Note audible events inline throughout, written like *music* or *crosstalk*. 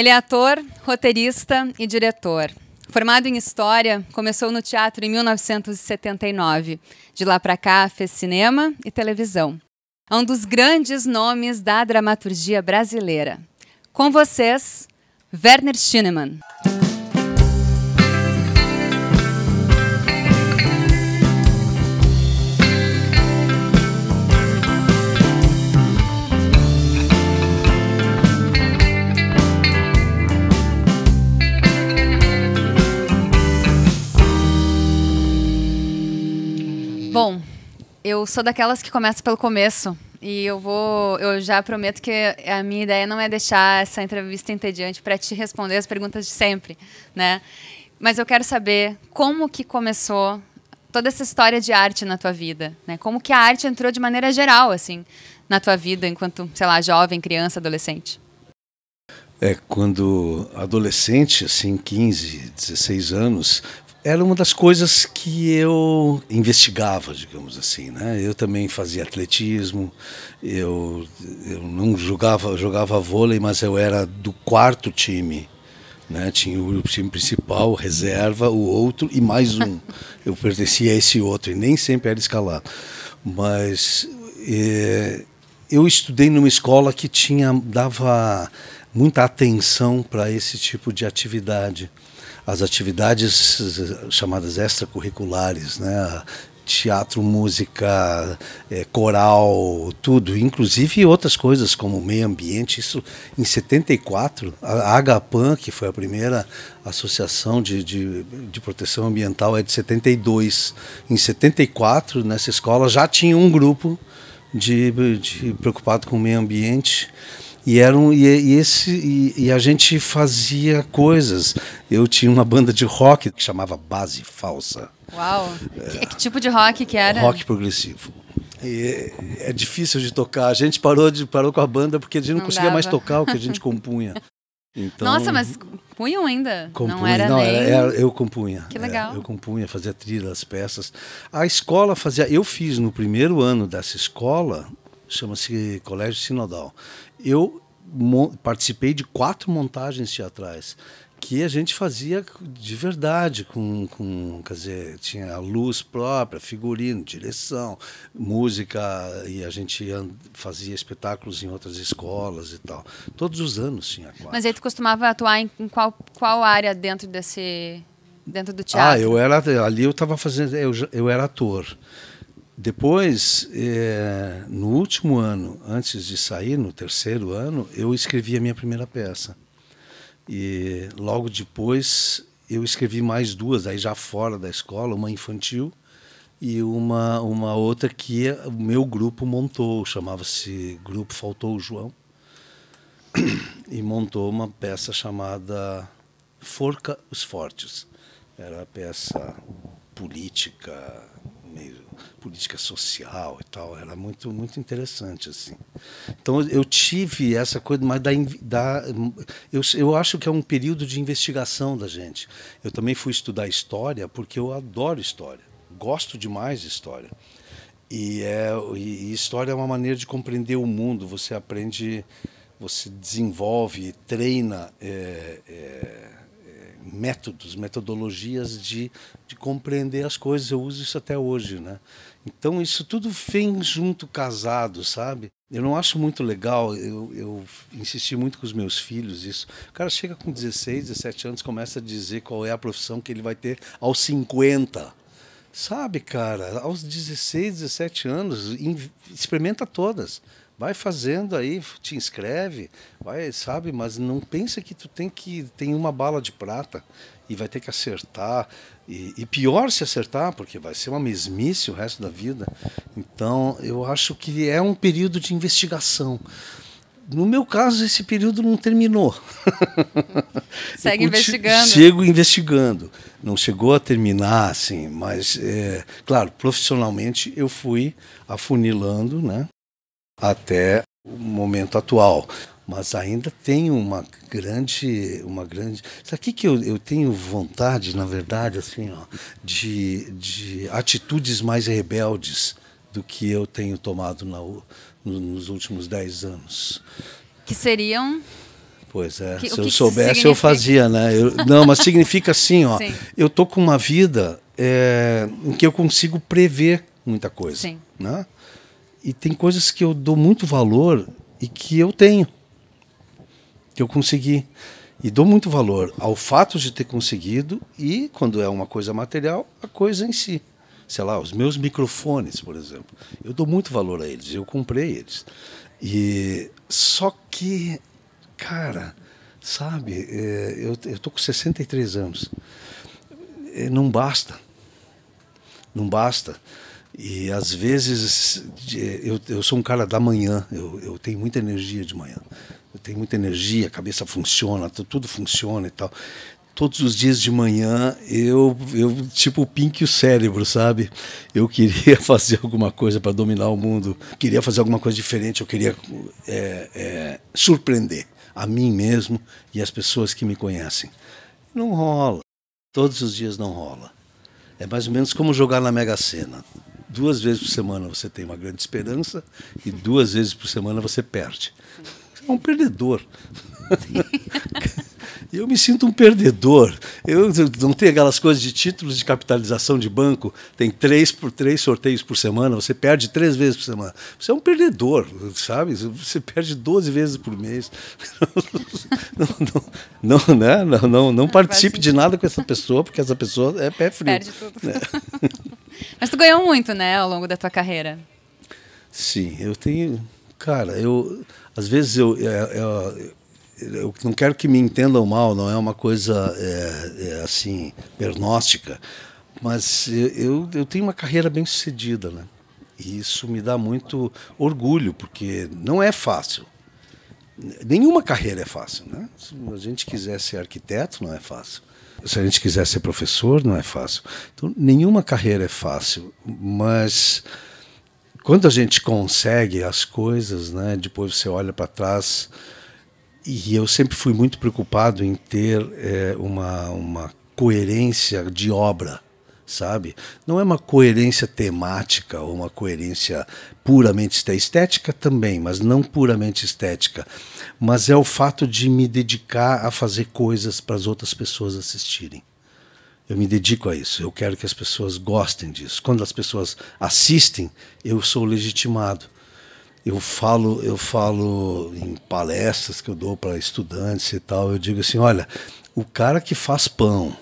Ele é ator, roteirista e diretor. Formado em História, começou no teatro em 1979. De lá para cá, fez cinema e televisão. É um dos grandes nomes da dramaturgia brasileira. Com vocês, Werner Schinemann. Eu sou daquelas que começa pelo começo. E eu vou, eu já prometo que a minha ideia não é deixar essa entrevista entediante para te responder as perguntas de sempre, né? Mas eu quero saber como que começou toda essa história de arte na tua vida, né? Como que a arte entrou de maneira geral assim na tua vida enquanto, sei lá, jovem, criança, adolescente? É, quando adolescente, assim, 15, 16 anos, era uma das coisas que eu investigava, digamos assim, né? Eu também fazia atletismo, eu, eu não jogava, jogava vôlei, mas eu era do quarto time, né? Tinha o time principal, reserva, o outro e mais um. *laughs* Eu pertencia a esse outro e nem sempre era escalado. Mas é, eu estudei numa escola que tinha dava muita atenção para esse tipo de atividade as atividades eh, chamadas extracurriculares, né? teatro, música, é, coral, tudo, inclusive outras coisas como meio ambiente. Isso em 74, a Agapan, que foi a primeira associação de, de, de, proteção ambiental, é de 72. Em 74, nessa escola já tinha um grupo de, de preocupado com o meio ambiente. E, eram, e, e esse, e, e, a gente fazia coisas. Eu tinha uma banda de rock que chamava Base Falsa. Uau! É, que, tipo de rock que era? Rock progressivo. E é, difícil de tocar. A gente parou, de, parou com a banda porque a gente não, não conseguia dava. mais tocar o que a gente compunha. *laughs* Então, Nossa, mas compunham ainda? Compunha, não era não, nem... Era, eu compunha. Que é, legal. É, eu compunha, fazia trilha, peças. A escola fazia... Eu fiz no primeiro ano dessa escola, chama-se Colégio Sinodal eu participei de quatro montagens teatrais que a gente fazia de verdade, com, com quer dizer, tinha luz própria, figurino, direção, música, e a gente fazia espetáculos em outras escolas e tal. Todos os anos tinha quatro. Mas aí tu costumava atuar em, em qual, qual área dentro desse dentro do teatro? Ah, eu era ali eu estava fazendo eu, eu era ator. Depois, é, no último ano, antes de sair, no terceiro ano, eu escrevi a minha primeira peça. E logo depois eu escrevi mais duas, aí já fora da escola, uma infantil e uma, uma outra que o meu grupo montou, chamava-se Grupo Faltou o João, e montou uma peça chamada Forca os Fortes. Era a peça política, meio política social e tal. Era muito, muito interessante, assim. Então, eu tive essa coisa, mas da, da eu, eu acho que é um período de investigação da gente. Eu também fui estudar história porque eu adoro história, gosto demais de história. E, é, e história é uma maneira de compreender o mundo. Você aprende, você desenvolve, treina. É, é, métodos, metodologias de, de compreender as coisas. Eu uso isso até hoje, né? Então isso tudo vem junto, casado, sabe? Eu não acho muito legal, eu, eu insisti muito com os meus filhos isso. O cara chega com 16, 17 anos, começa a dizer qual é a profissão que ele vai ter aos 50. Sabe, cara, aos 16, 17 anos, experimenta todas. Vai fazendo aí, te inscreve, vai, sabe? Mas não pensa que tu tem que tem uma bala de prata e vai ter que acertar. E, e, pior se acertar, porque vai ser uma mesmice o resto da vida. Então, eu acho que é um período de investigação. No meu caso, esse período não terminou. *laughs* Segue investigando. Chego investigando. Não chegou a terminar, assim, mas, é, claro, profissionalmente eu fui afunilando, né? até o momento atual. Mas ainda tem uma grande. Uma grande... Sabe o que eu, eu tenho vontade, na verdade, assim, ó, de, de atitudes mais rebeldes do que eu tenho tomado na, nos últimos dez anos. Que seriam? Pois é, que, se eu soubesse eu fazia, né? Eu, não, mas significa assim, ó. Sim. Eu tô com uma vida é, em que eu consigo prever muita coisa, Sim. né? e tem coisas que eu dou muito valor e que eu tenho, que eu consegui. E dou muito valor ao fato de ter conseguido e, quando é uma coisa material, a coisa em si. Sei lá, os meus microfones, por exemplo. Eu dou muito valor a eles, eu comprei eles. E só que, cara, sabe, é, eu, eu tô com 63 anos. É, não basta. Não basta. E às vezes eu, eu sou um cara da manhã, eu, eu tenho muita energia de manhã. Eu tenho muita energia, a cabeça funciona, tudo funciona e tal todos os dias de manhã eu, eu tipo pink o cérebro, sabe? Eu queria *laughs* fazer alguma coisa para dominar o mundo, queria fazer alguma coisa diferente, eu queria é, é, surpreender a mim mesmo e as pessoas que me conhecem. Não rola. Todos os dias não rola. É mais ou menos como jogar na Mega Sena duas vezes por semana você tem uma grande esperança e duas vezes por semana você perde. Você é um perdedor. *laughs* eu me sinto um perdedor. Eu não tenho aquelas coisas de títulos de capitalização de banco, tem três por três sorteios por semana, você perde três vezes por semana. Você é um perdedor, sabe? Você perde 12 vezes por mês. *laughs* Não, não, não, né? não, não, não participe de nada com essa pessoa, porque essa pessoa é pé frio. Perde tudo. Né? *laughs* Mas tu ganhou muito, né, ao longo da tua carreira? Sim, eu tenho. Cara, eu. Às vezes eu. eu, é, eu, é, eu não quero que me entendam mal, não é uma coisa é, é assim, pernóstica, mas eu, eu tenho uma carreira bem sucedida, né? E isso me dá muito orgulho, porque não é fácil nenhuma carreira é fácil, né? Se a gente quiser ser arquiteto, não é fácil. Se a gente quiser ser professor, não é fácil. Então, nenhuma carreira é fácil, mas quando a gente consegue as coisas, né? Depois você olha para trás e eu sempre fui muito preocupado em ter é, uma, uma coerência de obra sabe? Não é uma coerência temática ou uma coerência puramente estética. também, mas não puramente estética. Mas é o fato de me dedicar a fazer coisas para as outras pessoas assistirem. Eu me dedico a isso. Eu quero que as pessoas gostem disso. Quando as pessoas assistem, eu sou legitimado. Eu falo, eu falo em palestras que eu dou para estudantes e tal. Eu digo assim, olha, o cara que faz pão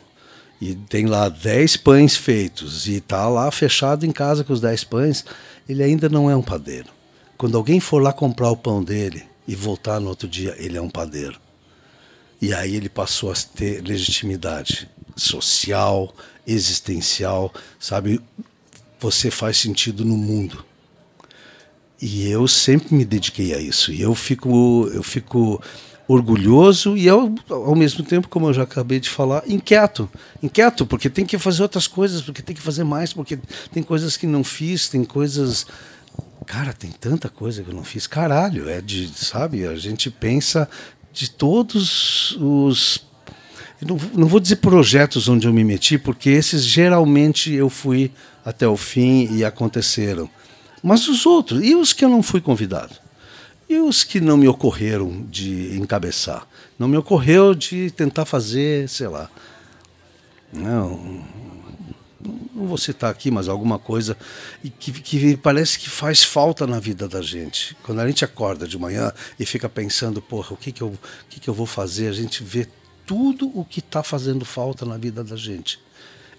e tem lá 10 pães feitos e está lá fechado em casa com os 10 pães, ele ainda não é um padeiro. Quando alguém for lá comprar o pão dele e voltar no outro dia, ele é um padeiro. E aí ele passou a ter legitimidade social, existencial, sabe? Você faz sentido no mundo. E eu sempre me dediquei a isso. E eu fico, eu fico orgulhoso e ao, ao mesmo tempo, como eu já acabei de falar, inquieto. Inquieto, porque tem que fazer outras coisas, porque tem que fazer mais, porque tem coisas que não fiz, tem coisas. Cara, tem tanta coisa que eu não fiz. Caralho, é de. Sabe? A gente pensa de todos os. Não, não vou dizer projetos onde eu me meti, porque esses geralmente eu fui até o fim e aconteceram. Mas os outros, e os que eu não fui convidado? E os que não me ocorreram de encabeçar? Não me ocorreu de tentar fazer, sei lá. Não, não vou citar aqui, mas alguma coisa que, que parece que faz falta na vida da gente. Quando a gente acorda de manhã e fica pensando, porra, o que, que, eu, o que, que eu vou fazer? A gente vê tudo o que está fazendo falta na vida da gente.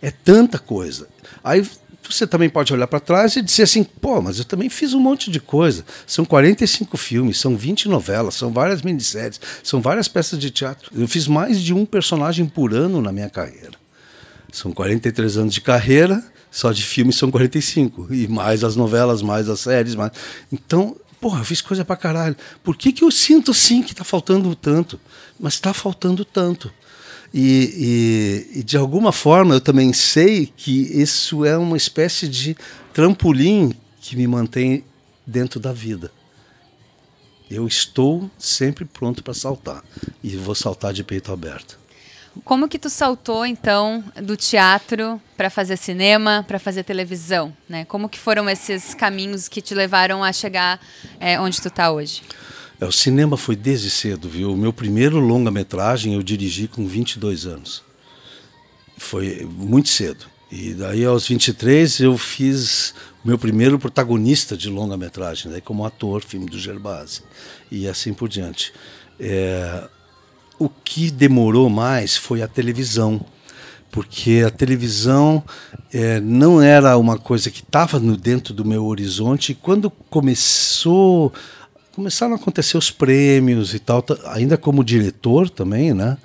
É tanta coisa. Aí você também pode olhar para trás e dizer assim, pô, mas eu também fiz um monte de coisa. São 45 filmes, são 20 novelas, são várias minisséries, são várias peças de teatro. Eu fiz mais de um personagem por ano na minha carreira. São 43 anos de carreira, só de filmes são 45. E mais as novelas, mais as séries, mais. Então, porra, eu fiz coisa para caralho. Por que, que eu sinto sim que está faltando tanto? Mas está faltando tanto. E, e, e, de alguma forma eu também sei que isso é uma espécie de trampolim que me mantém dentro da vida. Eu estou sempre pronto para saltar e vou saltar de peito aberto. Como que tu saltou então do teatro para fazer cinema, para fazer televisão, né? Como que foram esses caminhos que te levaram a chegar é, onde tu está hoje? É, o cinema foi desde cedo, viu? O meu primeiro longa-metragem eu dirigi com 22 anos. Foi muito cedo. E daí aos 23 eu fiz o meu primeiro protagonista de longa-metragem, daí né? como ator, filme do Gervasi e assim por diante. É, o que demorou mais foi a televisão, porque a televisão é, não era uma coisa que estava dentro do meu horizonte. E quando começou começaram a acontecer os prêmios e tal, ainda como diretor também, né?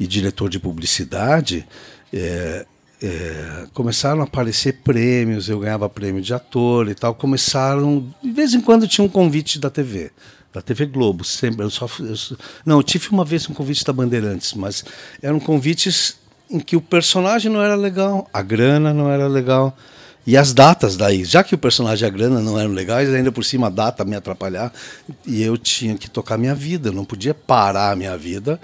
E diretor de publicidade, é, é, começaram a aparecer prêmios, eu ganhava prêmio de ator e tal. Começaram, de vez em quando tinha um convite da TV, da TV Globo, sempre. Eu só, eu, não, eu tive uma vez um convite da Bandeirantes, mas eram convites em que o personagem não era legal, a grana não era legal e as datas daí, já que o personagem e a grana não eram legais, ainda por cima a data me atrapalhar, e eu tinha que tocar minha vida, não podia parar a minha vida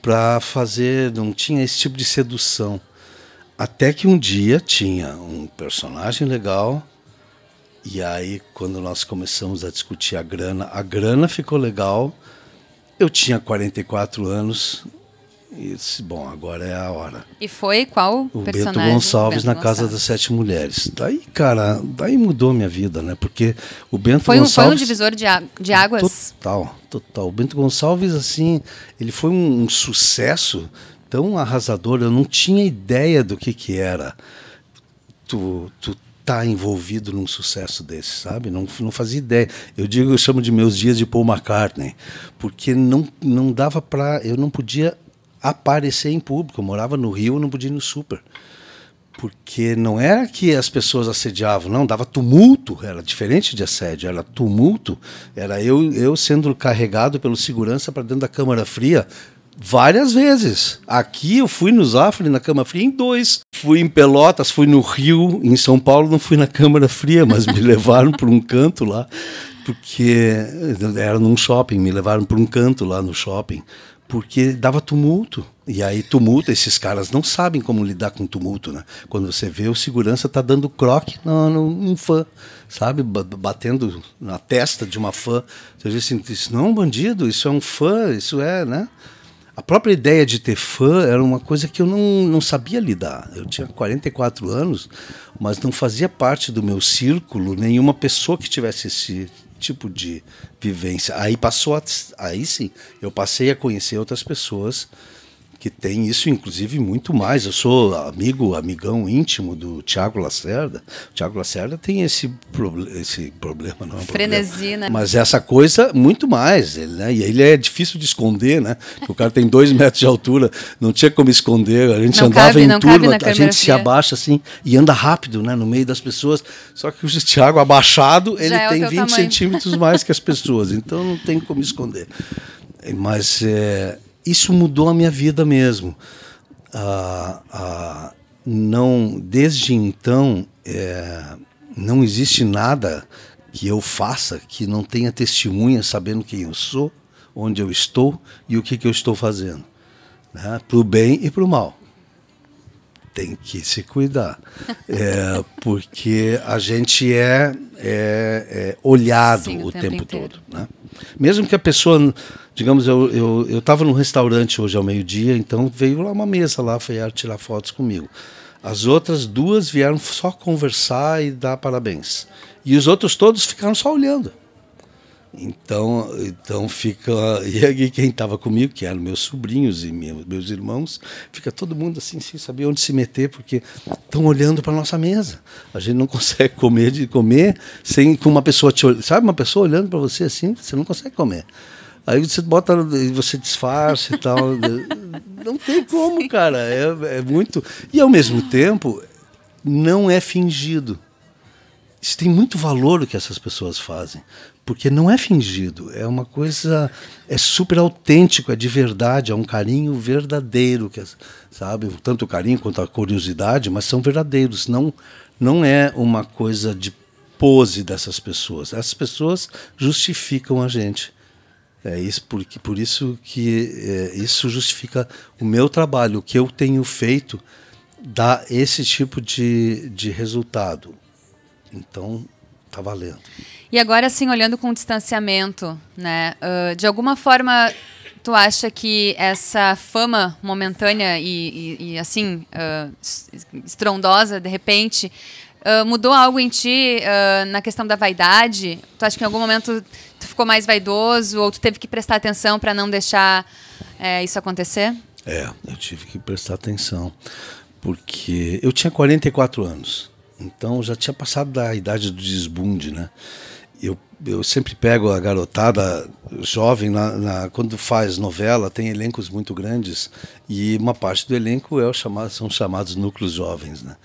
para fazer, não tinha esse tipo de sedução. Até que um dia tinha um personagem legal, e aí quando nós começamos a discutir a grana, a grana ficou legal. Eu tinha 44 anos, e disse, bom, agora é a hora. E foi qual o personagem? Bento Gonçalves Bento na Casa das Sete Mulheres. Daí, cara, daí mudou minha vida, né? Porque o Bento foi um, Gonçalves... Foi um divisor de, de águas? Total, total. O Bento Gonçalves, assim, ele foi um, um sucesso tão arrasador. Eu não tinha ideia do que que era. Tu, tu tá envolvido num sucesso desse, sabe? Não, não fazia ideia. Eu digo, eu chamo de meus dias de Paul McCartney, porque não, não dava para, eu não podia aparecer em público. Eu morava no Rio, não podia ir no super. Porque não era que as pessoas assediavam, não, dava tumulto, era diferente de assédio, era tumulto. Era eu, eu sendo carregado pelo segurança para dentro da Câmara Fria várias vezes. Aqui eu fui no Zafre, na Câmara Fria, em dois. Fui em Pelotas, fui no Rio, em São Paulo, não fui na Câmara Fria, mas me *laughs* levaram para um canto lá, porque era num shopping, me levaram para um canto lá no shopping porque dava tumulto. E aí, tumulto, esses caras não sabem como lidar com tumulto, né? Quando você vê o segurança tá dando croque num fã, sabe? Batendo na testa de uma fã. Você diz assim, isso não é um bandido, isso é um fã, isso é, né? A própria ideia de ter fã era uma coisa que eu não, não sabia lidar. Eu tinha 44 anos, mas não fazia parte do meu círculo nenhuma pessoa que tivesse esse tipo de vivência. Aí passou a, aí sim, eu passei a conhecer outras pessoas que tem isso, inclusive, muito mais. Eu sou amigo, amigão íntimo do Tiago Lacerda. O Tiago Lacerda tem esse, proble esse problema, não é um Frenesi, né? Mas essa coisa, muito mais. Ele, né? E ele é difícil de esconder, né? Porque o cara tem dois *laughs* metros de altura, não tinha como esconder. A gente não andava cabe, em turma, a gente se abaixa assim e anda rápido, né? No meio das pessoas. Só que o Tiago abaixado, ele é tem 20 tamanho. centímetros mais que as pessoas. Então não tem como esconder. Mas é, isso mudou a minha vida mesmo. Ah, ah, não, desde então, é, não existe nada que eu faça que não tenha testemunha sabendo quem eu sou, onde eu estou e o que, que eu estou fazendo, né? para o bem e para o mal. Tem que se cuidar, *laughs* é, porque a gente é, é, é olhado Sim, o, o, tempo, tempo todo. Né? Mesmo que a pessoa Digamos, eu estava eu, eu num restaurante hoje ao meio-dia, então veio lá uma mesa lá, foi tirar fotos comigo. As outras duas vieram só conversar e dar parabéns. E os outros todos ficaram só olhando. Então, então fica. *laughs* E aí quem estava comigo, que eram meus sobrinhos e meus irmãos, fica todo mundo assim, sem saber onde se meter, porque estão olhando para nossa mesa. A gente não *laughs* consegue comer de comer sem com uma pessoa te olhando. Sabe, uma pessoa olhando para você assim, você não consegue comer. Aí você bota, você disfarça e tal. Né? não tem como, Sim. cara. É, é muito. E ao mesmo tempo, não é fingido. Isso tem muito valor o que essas pessoas fazem. Porque não é fingido, é uma coisa. É super autêntico, é de verdade, é um carinho verdadeiro, que sabe? Tanto o carinho quanto a curiosidade, mas são verdadeiros. Não, não é uma coisa de pose dessas pessoas. Essas pessoas justificam a gente. É isso porque por isso que é, isso justifica o meu trabalho, o que eu tenho feito dá esse tipo de, de resultado. Então tá valendo. E agora assim olhando com distanciamento, né? Uh, de alguma forma tu acha que essa fama momentânea e, e, e assim uh, estrondosa de repente Uh, mudou algo em ti uh, na questão da vaidade? Tu acha que em algum momento tu ficou mais vaidoso ou tu teve que prestar atenção para não deixar é, isso acontecer? É, eu tive que prestar atenção. Porque eu tinha 44 anos. Então já tinha passado da idade do desbunde, né? Eu, eu sempre pego a garotada jovem, na, na, quando faz novela, tem elencos muito grandes e uma parte do elenco é chamado, são chamados núcleos jovens, né?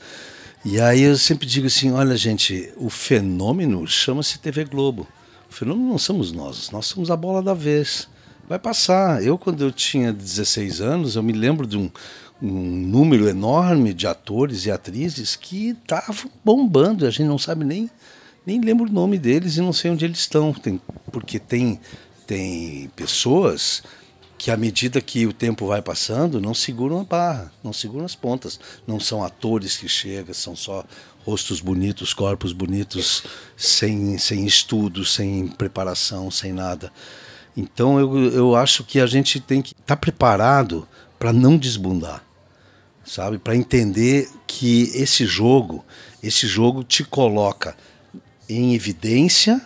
E aí eu sempre digo assim, olha gente, o fenômeno chama-se TV Globo. O não somos nós, nós somos a bola da vez. Vai passar. Eu, quando eu tinha 16 anos, eu me lembro de um, um número enorme de atores e atrizes que estavam bombando, a gente não sabe nem, nem lembra o nome deles e não sei onde eles estão. Tem, porque tem, tem pessoas que à medida que o tempo vai passando, não seguram a barra, não seguram as pontas. Não são atores que chegam, são só rostos bonitos, corpos bonitos, sem, sem estudo, sem preparação, sem nada. Então eu, eu acho que a gente tem que estar tá preparado para não desbundar, sabe? Para entender que esse jogo, esse jogo te coloca em evidência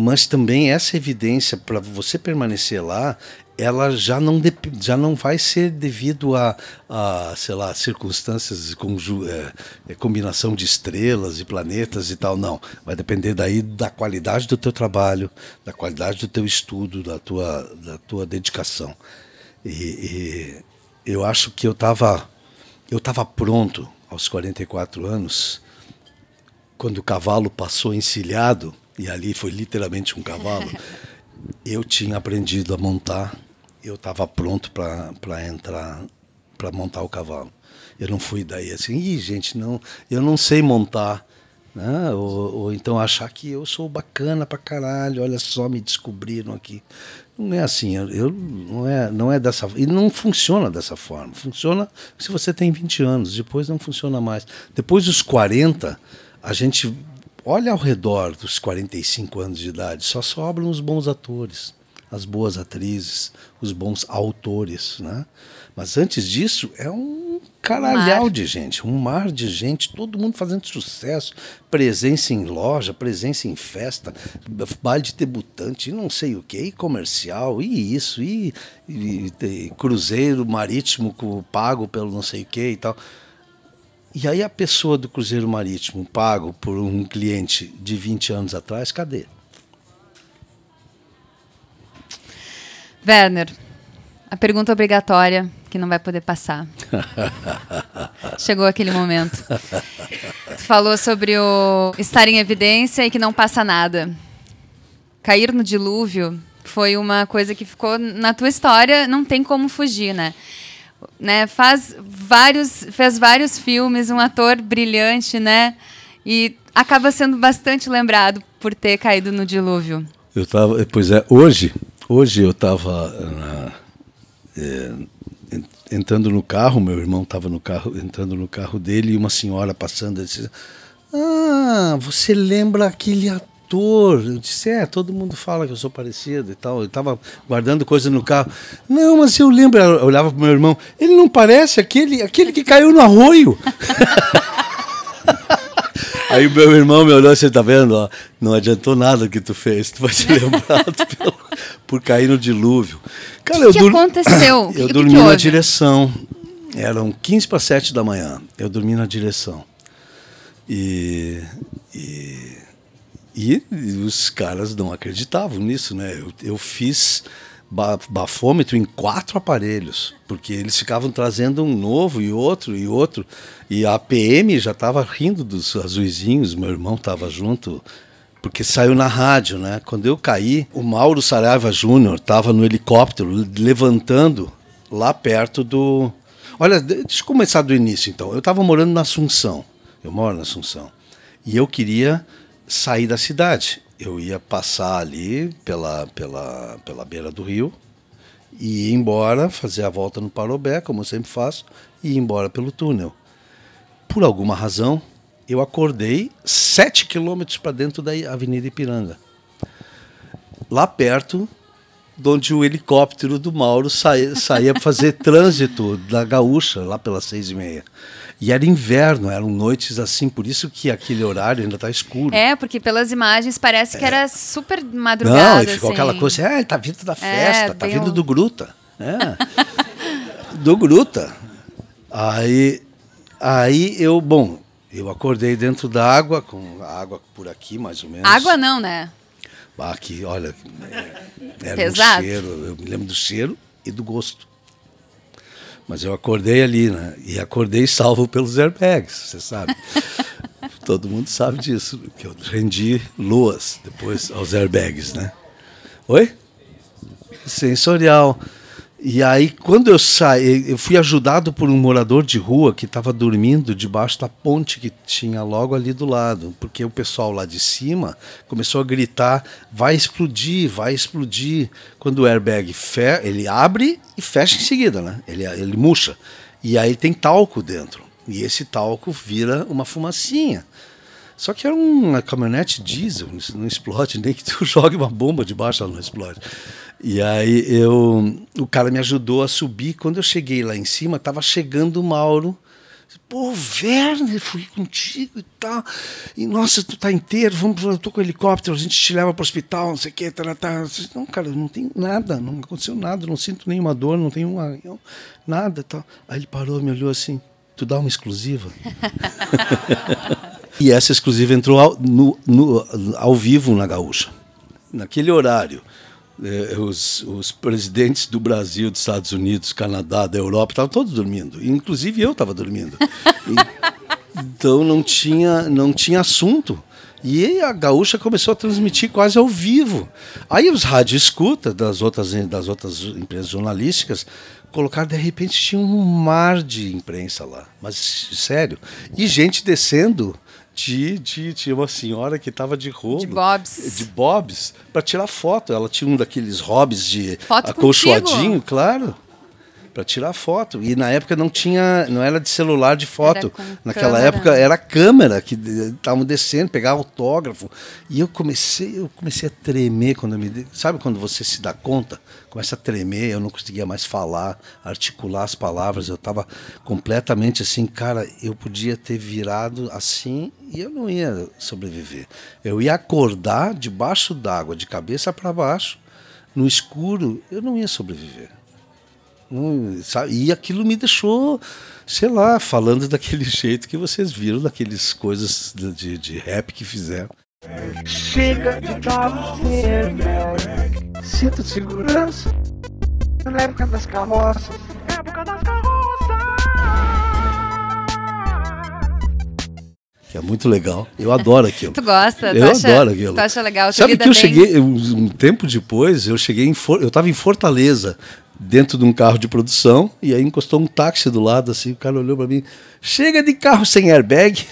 mas também essa evidência para você permanecer lá, ela já não, já não vai ser devido a, a sei lá, circunstâncias, é, é, combinação de estrelas e planetas e tal, não. Vai depender daí da qualidade do teu trabalho, da qualidade do teu estudo, da tua, da tua dedicação. E, e eu acho que eu estava eu tava pronto aos 44 anos, quando o cavalo passou encilhado, e ali foi literalmente um cavalo, *laughs* eu tinha aprendido a montar eu estava pronto para entrar, para montar o cavalo. Eu não fui daí assim, Ih, gente, não, eu não sei montar. Né? Ou, ou então achar que eu sou bacana para caralho, olha só, me descobriram aqui. Não é assim, eu, não, é, não é dessa E não funciona dessa forma. Funciona se você tem 20 anos, depois não funciona mais. Depois dos 40, a gente olha ao redor dos 45 anos de idade, só sobram os bons atores as boas atrizes, os bons autores, né? Mas antes disso, é um caralhau mar. de gente, um mar de gente, todo mundo fazendo sucesso, presença em loja, presença em festa, baile de debutante, não sei o que, e comercial, e isso, e, e, e cruzeiro marítimo pago pelo não sei o que e tal. E aí a pessoa do cruzeiro marítimo pago por um cliente de 20 anos atrás, cadê? Werner, a pergunta obrigatória que não vai poder passar. *laughs* Chegou aquele momento. Tu falou sobre o estar em evidência e que não passa nada. Cair no dilúvio foi uma coisa que ficou na tua história, não tem como fugir, né? Né, faz vários, fez vários filmes, um ator brilhante, né? E acaba sendo bastante lembrado por ter caído no dilúvio. Eu tava, pois é, hoje Hoje eu estava é, entrando no carro, meu irmão estava no carro, entrando no carro dele e uma senhora passando disse: "Ah, você lembra aquele ator?" Eu disse: "É, todo mundo fala que eu sou parecido e tal". Eu estava guardando coisa no carro. "Não, mas eu lembro", eu olhava para meu irmão. "Ele não parece aquele, aquele que caiu no arroio". *laughs* Aí o meu irmão me olhou disse, assim, tá vendo? Ó, não adiantou nada o que tu fez. Tu vai ser lembrado pelo, por cair no dilúvio. Cara, que eu que aconteceu? Eu que dormi que na direção. Eram 15 para 7 da manhã. Eu dormi na direção. E, e, e os caras não acreditavam nisso, né? Eu, eu fiz bafômetro em quatro aparelhos, porque eles ficavam trazendo um novo e outro e outro, e a PM já estava rindo dos azuizinhos, meu irmão estava junto, porque saiu na rádio, né? Quando eu caí, o Mauro Saraiva Júnior estava no helicóptero levantando lá perto do. Olha, deixa eu começar do início então. Eu estava morando na Assunção, eu moro na Assunção, e eu queria saí da cidade. Eu ia passar ali pela, pela, pela beira do rio e ir embora, fazer a volta no Parobé, como eu sempre faço, e ir embora pelo túnel. Por alguma razão, eu acordei sete quilômetros para dentro da Avenida Ipiranga. Lá perto, onde o helicóptero do Mauro saía, saía para fazer *laughs* trânsito da Gaúcha, lá pelas seis e meia. E era inverno, eram noites assim, por isso que aquele horário ainda está escuro. É, porque pelas imagens parece que é. era super madrugada. Não, e ficou assim. aquela coisa, ah, é, ele tá vindo da é, festa, é, vindo um... do Gruta. Né? *laughs* do Gruta. Aí, aí eu, bom, eu acordei dentro da água, com a água por aqui mais ou menos. Água não, né? Aqui, olha, era é, Pesado. um cheiro, eu me lembro do cheiro e do gosto. Mas eu acordei ali, né? E acordei salvo pelos airbags, você sabe. *laughs* Todo mundo sabe disso, que eu rendi luas depois aos airbags, né? Oi? Sensorial. E aí, quando eu saí, eu fui ajudado por um morador de rua que estava dormindo debaixo da ponte que tinha logo ali do lado, porque o pessoal lá de cima começou a gritar: vai explodir, vai explodir. Quando o airbag fe ele abre e fecha em seguida, né? Ele, ele murcha. E aí tem talco dentro. E esse talco vira uma fumacinha. Só que era uma caminhonete diesel, isso não explode, *laughs* nem que tu jogue uma bomba debaixo, ela não explode. E aí eu, o cara me ajudou a subir. Quando eu cheguei lá em cima, tava chegando o Mauro. Pô, Werner, fui contigo e tal. E nossa, tu tá inteiro, vamos, eu tô com o helicóptero, a gente te leva pro hospital, não sei o que, tá, tá. tá. Não, cara, não tem nada, não aconteceu nada, não sinto nenhuma dor, não tenho uma, nada tal. Aí ele parou, me olhou assim, tu dá uma exclusiva? *laughs* e essa exclusiva entrou ao, no, no, ao vivo na Gaúcha, naquele horário eh, os, os, presidentes do Brasil, dos Estados Unidos, Canadá, da Europa, estavam todos dormindo. Inclusive eu estava dormindo. E, *laughs* então não tinha, não tinha assunto. E a Gaúcha começou a transmitir quase ao vivo. Aí os rádios escuta das outras, das outras empresas jornalísticas colocaram, de repente tinha um mar de imprensa lá. Mas sério. E gente descendo de, de, de uma senhora que estava de rolo. De bobs. De bobs, para tirar foto. Ela tinha um daqueles hobbies de foto acolchoadinho, contigo. claro para tirar foto. E na época não tinha, não era de celular de foto. Naquela câmera. época era câmera que estavam descendo, pegava autógrafo. E eu comecei, eu comecei a tremer quando me, sabe quando você se dá conta, começa a tremer, eu não conseguia mais falar, articular as palavras, eu estava completamente assim, cara, eu podia ter virado assim e eu não ia sobreviver. Eu ia acordar debaixo d'água, de cabeça para baixo, no escuro, eu não ia sobreviver. Hum, e aquilo me deixou, sei lá, falando *laughs* daquele jeito que vocês viram, daqueles coisas de, de rap que fizeram. Chega de travesseiro, cinto de segurança, na época das carroças, época das carroças. Que é muito legal. Eu adoro aquilo. *laughs* tu gosta? Eu tu acha, adoro aquilo. Tu acha legal? Sabe que eu bem? cheguei, um tempo depois, eu cheguei em, eu estava em Fortaleza dentro de um carro de produção e aí encostou um táxi do lado assim, o cara olhou para mim, chega de carro sem airbag.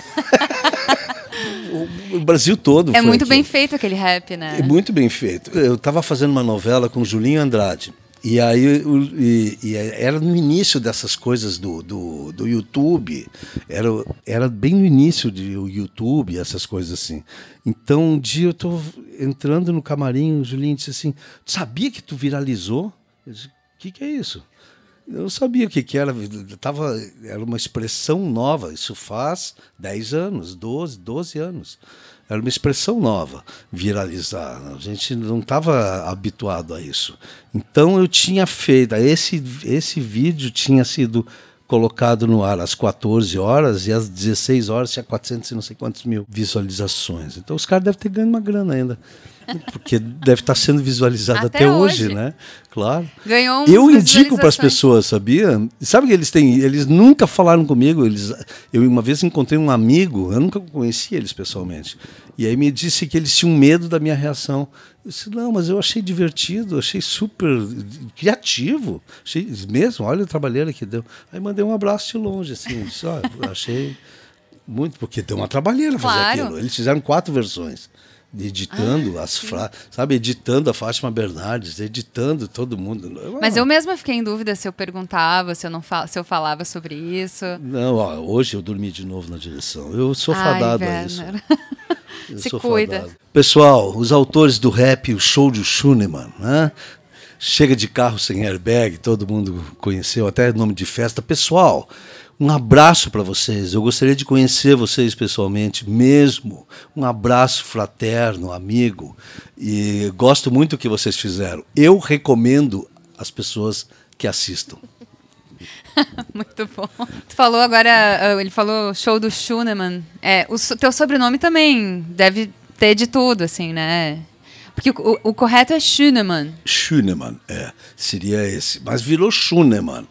*laughs* o Brasil todo. É muito aqui. bem feito aquele rap, né? É muito bem feito. Eu estava fazendo uma novela com Julinho Andrade. E aí o, e, e era no início dessas coisas do, do, do, YouTube, era, era bem no início do YouTube, essas coisas assim. Então um dia eu tô entrando no camarim, o Julinho disse assim: Sabia que tu viralizou? Eu disse, que, que é isso? Eu não sabia o que, que era, tava, era uma expressão nova, isso faz 10 anos, 12, 12 anos. Era uma expressão nova, viralizar. A gente não estava habituado a isso. Então eu tinha feito, esse, esse vídeo tinha sido colocado no ar às 14 horas e às 16 horas tinha 400 e não sei quantos mil visualizações. Então os caras devem ter ganho uma grana ainda. Porque deve estar sendo visualizado até, até hoje, hoje, né? Claro. Ganhou um Eu indico para as pessoas, sabia? Sabe que eles têm. Eles nunca falaram comigo. Eles, eu uma vez encontrei um amigo, eu nunca conheci eles pessoalmente. E aí me disse que eles tinham medo da minha reação. Eu disse, não, mas eu achei divertido, achei super criativo. Achei mesmo, olha a trabalheira que deu. Aí mandei um abraço de longe, assim, disse, achei muito, porque deu uma trabalheira fazer claro. aquilo. Eles fizeram quatro versões editando ah, as frases, sabe, editando a Fátima Bernardes, editando todo mundo. Mas eu mesma fiquei em dúvida se eu perguntava, se eu não fal... se eu falava sobre isso. Não, ó, hoje eu dormi de novo na direção. Eu sou Ai, fadado Werner. a isso. *laughs* Eu se cuida. Fadado. Pessoal, os autores do rap, o show de Schunemann, né? Chega de carro sem airbag, todo mundo conheceu, até nome de festa. Pessoal, um abraço para vocês. Eu gostaria de conhecer vocês pessoalmente, mesmo. Um abraço fraterno, amigo. E gosto muito do que vocês fizeram. Eu recomendo as pessoas que assistam. *laughs* muito bom. Tu falou agora, ah, ele falou show do Schunemann. É, o teu sobrenome também deve ter de tudo, assim, né? Porque o, o correto é Schunemann. Schunemann, é. Seria esse. Mas virou Schunemann.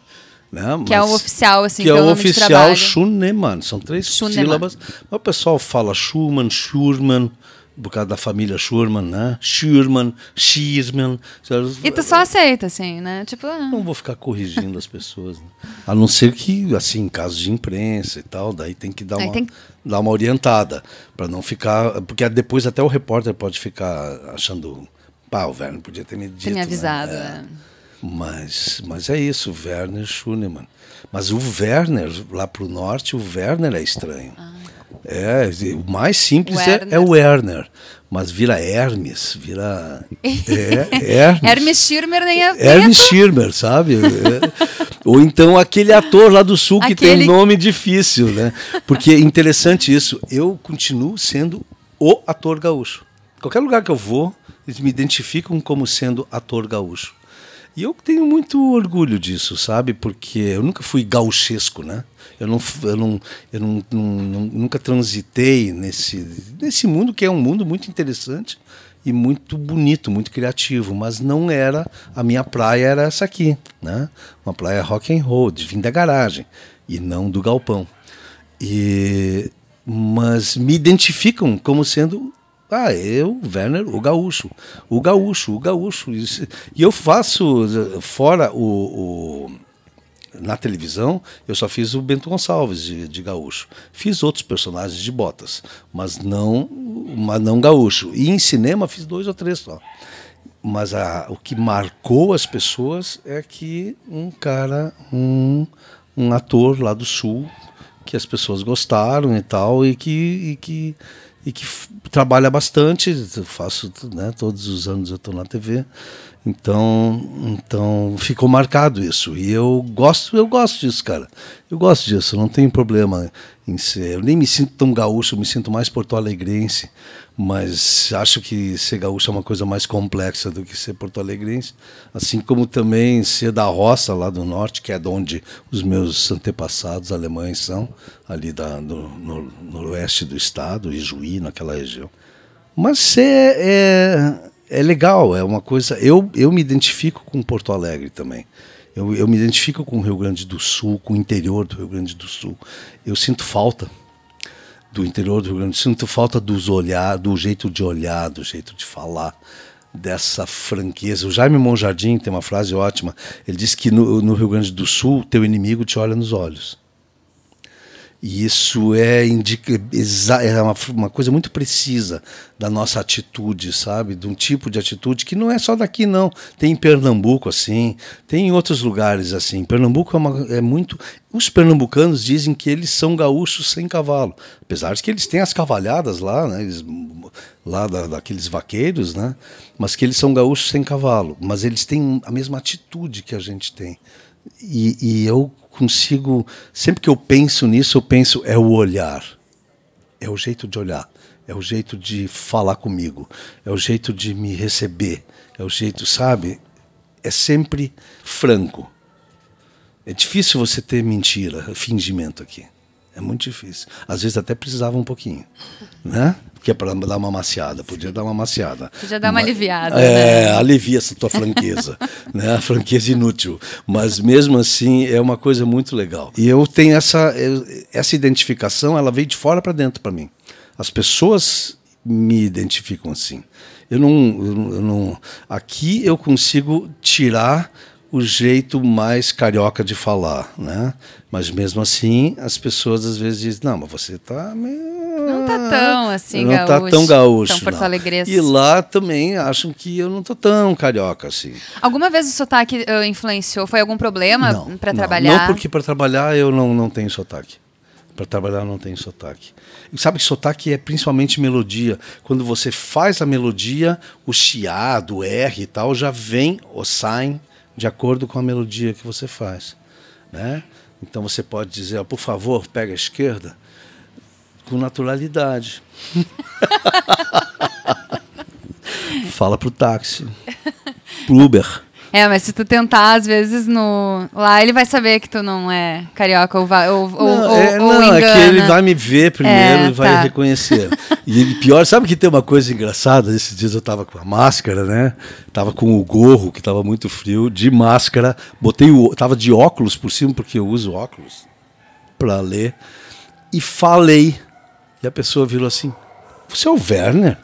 Né? que é o oficial, assim, que é o oficial Schunemann. São três Schunemann. sílabas. Mas o pessoal fala Schumann, Schurman, por causa da família Schurman, né? Schurman, Schirman. E tu só aceita, assim, né? Tipo, ah. Não vou ficar corrigindo as pessoas. Né? A não ser que, assim, em casos de imprensa e tal, daí tem que dar, uma, dar uma orientada. para não ficar. Porque é depois até o repórter pode ficar achando. Pá, o Verno podia ter me dito. Ter me né? avisado, né? É. é. Mas, mas é isso, Werner Schunemann. Mas o Werner, lá para o norte, o Werner é estranho. Ah. É, o mais simples é, é o Werner. Mas vira Hermes, vira. É, é *laughs* Hermes. Hermes Schirmer nem é. é Hermes Schirmer, sabe? É. Ou então aquele ator lá do sul aquele... que tem nome difícil, né? Porque é interessante isso. Eu continuo sendo o ator gaúcho. Qualquer lugar que eu vou, eles me identificam como sendo ator gaúcho. E eu tenho muito orgulho disso, sabe? Porque eu nunca fui gauchesco, né? Eu, não, eu, não, eu não, não, nunca transitei nesse, nesse mundo, que é um mundo muito interessante e muito bonito, muito criativo, mas não era a minha praia era essa aqui, né? Uma praia rock and roll, de vim da garagem e não do galpão. E mas me identificam como sendo ah, eu, Werner, o gaúcho. O gaúcho, o gaúcho. E eu faço, fora o, o na televisão, eu só fiz o Bento Gonçalves de, de, gaúcho. Fiz outros personagens de botas, mas não, mas não gaúcho. E em cinema fiz dois ou três só. Mas a, o que marcou as pessoas é que um cara, um, um ator lá do sul, que as pessoas gostaram e tal, e que, e que e que trabalha bastante. Eu faço, né, todos os anos eu estou na TV. Então, então ficou marcado isso. E eu gosto, eu gosto disso, cara. Eu gosto disso, não tem problema em ser. Eu nem me sinto tão gaúcho, eu me sinto mais porto-alegrense mas acho que ser gaúcho é uma coisa mais complexa do que ser porto-alegrense, assim como também ser da roça lá do norte, que é de onde os meus antepassados alemães são, ali da, no, no, noroeste do estado, Juí, naquela região. Mas ser é, é legal, é uma coisa. Eu, eu me identifico com Porto Alegre também. Eu, eu me identifico com o Rio Grande do Sul, com o interior do Rio Grande do Sul. Eu sinto falta do interior do Rio Grande do Sul, sinto falta dos olhar, do jeito de olhar, do jeito de falar, dessa franqueza. O Jaime Monjardim tem uma frase ótima. Ele diz que no, no Rio Grande do Sul, teu inimigo te olha nos olhos. E isso é, indica, é uma, uma coisa muito precisa da nossa atitude, sabe? De um tipo de atitude que não é só daqui, não. Tem em Pernambuco, assim, tem em outros lugares, assim. Pernambuco é, uma, é muito. Os pernambucanos dizem que eles são gaúchos sem cavalo. Apesar de que eles têm as cavalhadas lá, né? Eles, lá da, daqueles vaqueiros, né? Mas que eles são gaúchos sem cavalo. Mas eles têm a mesma atitude que a gente tem. E, e eu consigo, sempre que eu penso nisso, eu penso é o olhar. É o jeito de olhar, é o jeito de falar comigo, é o jeito de me receber, é o jeito, sabe? É sempre franco. É difícil você ter mentira, fingimento aqui. É muito difícil. Às vezes até precisava um pouquinho, *laughs* né? Porque é para dar uma maciada, podia dar uma maciada. Podia dar uma aliviada. É, né? alivia essa tua franqueza, *laughs* né? A franqueza inútil. Mas mesmo assim é uma coisa muito legal. E eu tenho essa essa identificação, ela veio de fora para dentro para mim. As pessoas me identificam assim. Eu não, eu não, aqui eu consigo tirar o jeito mais carioca de falar, né? Mas mesmo assim, as pessoas às vezes dizem: "Não, mas você tá meio não tá tão assim não tá gaúcho. Não tá tão gaúcho. Tão porto assim. E lá também acham que eu não tô tão carioca assim. Alguma vez o sotaque eh, influenciou? Foi algum problema para trabalhar? Não, porque para trabalhar eu não, não tenho sotaque. Para trabalhar não tem sotaque. E sabe que sotaque é principalmente melodia. Quando você faz a melodia, o chiado, o R e tal, já vem ou saem de acordo com a melodia que você faz. Né? Então você pode dizer, oh, por favor, pega a esquerda, com naturalidade. *laughs* Fala pro táxi, pro Uber. É, mas se tu tentar, às vezes, no. Lá ele vai saber que tu não é carioca ou vai. Ou, não, ou, é, ou, não, engana. é que ele vai me ver primeiro é, e vai tá. reconhecer. *laughs* e pior, sabe que tem uma coisa engraçada? Esses dias eu tava com a máscara, né? Tava com o gorro, que tava muito frio, de máscara. Botei o. Tava de óculos por cima, porque eu uso óculos pra ler. E falei. E a pessoa virou assim: Você é o Werner?